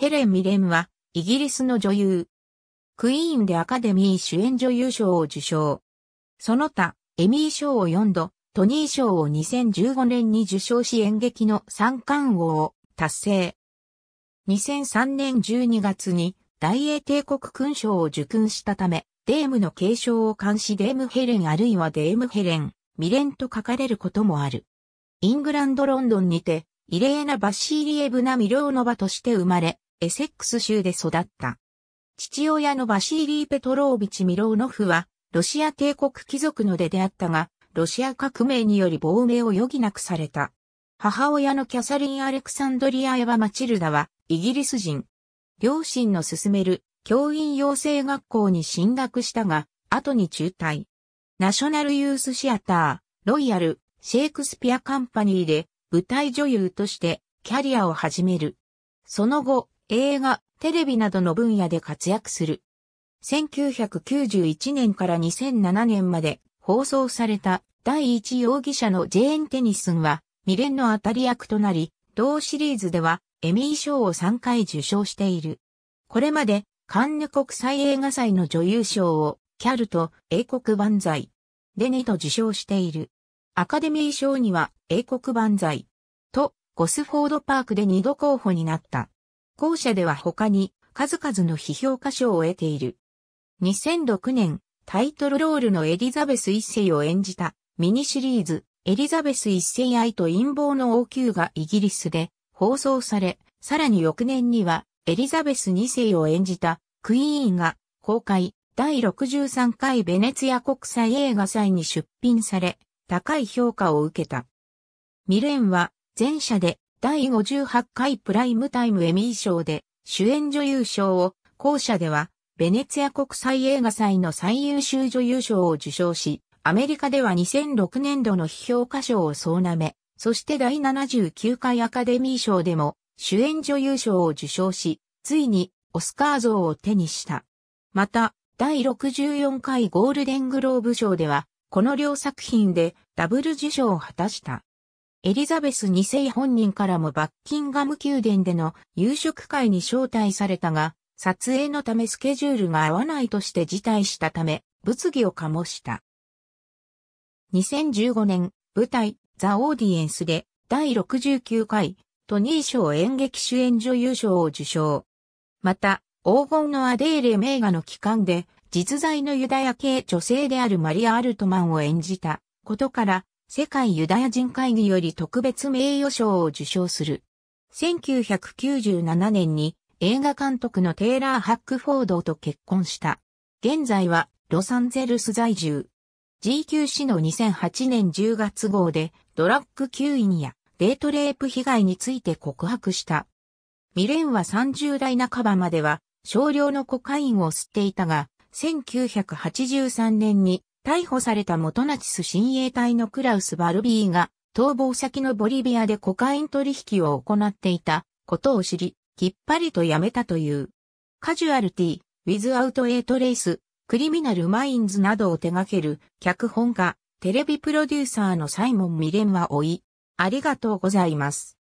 ヘレン・ミレンは、イギリスの女優。クイーンでアカデミー主演女優賞を受賞。その他、エミー賞を4度、トニー賞を2015年に受賞し演劇の三冠王を達成。2003年12月に大英帝国勲章を受勲したため、デームの継承を監視デームヘレンあるいはデームヘレン、ミレンと書かれることもある。イングランドロンドンにて、異例なバッシーリエブナ・ミリーノバとして生まれ、エセックス州で育った。父親のバシーリー・ペトロービチ・ミローノフは、ロシア帝国貴族の出であったが、ロシア革命により亡命を余儀なくされた。母親のキャサリン・アレクサンドリア・エヴァ・マチルダは、イギリス人。両親の勧める教員養成学校に進学したが、後に中退。ナショナルユースシアター、ロイヤル、シェイクスピアカンパニーで舞台女優としてキャリアを始める。その後、映画、テレビなどの分野で活躍する。1991年から2007年まで放送された第一容疑者のジェーン・テニスンは未練の当たり役となり、同シリーズではエミー賞を3回受賞している。これまでカンヌ国際映画祭の女優賞をキャルと英国万歳でネと受賞している。アカデミー賞には英国万歳とゴスフォードパークで2度候補になった。後者では他に数々の批評歌賞を得ている。2006年、タイトルロールのエリザベス一世を演じたミニシリーズ、エリザベス一世愛と陰謀の王宮がイギリスで放送され、さらに翌年にはエリザベス二世を演じたクイーンが公開第63回ベネツィア国際映画祭に出品され、高い評価を受けた。ミレンは前者で第58回プライムタイムエミー賞で主演女優賞を、後者では、ベネツィア国際映画祭の最優秀女優賞を受賞し、アメリカでは2006年度の批評家賞を総なめ、そして第79回アカデミー賞でも主演女優賞を受賞し、ついにオスカー像を手にした。また、第64回ゴールデングローブ賞では、この両作品でダブル受賞を果たした。エリザベス2世本人からもバッキンガム宮殿での夕食会に招待されたが、撮影のためスケジュールが合わないとして辞退したため、物議を醸した。2015年、舞台、ザ・オーディエンスで、第69回、トニー賞演劇主演女優賞を受賞。また、黄金のアデーレ名画の期間で、実在のユダヤ系女性であるマリア・アルトマンを演じたことから、世界ユダヤ人会議より特別名誉賞を受賞する。1997年に映画監督のテイラー・ハックフォードと結婚した。現在はロサンゼルス在住。GQ 氏の2008年10月号でドラッグ吸引やデートレープ被害について告白した。ミレンは30代半ばまでは少量のコカインを吸っていたが、1983年に逮捕された元ナチス親衛隊のクラウス・バルビーが逃亡先のボリビアでコカイン取引を行っていたことを知り、きっぱりとやめたという。カジュアルティ、ウィズアウト・エイト・レイス、クリミナル・マインズなどを手掛ける脚本家、テレビプロデューサーのサイモン・ミレンは追い、ありがとうございます。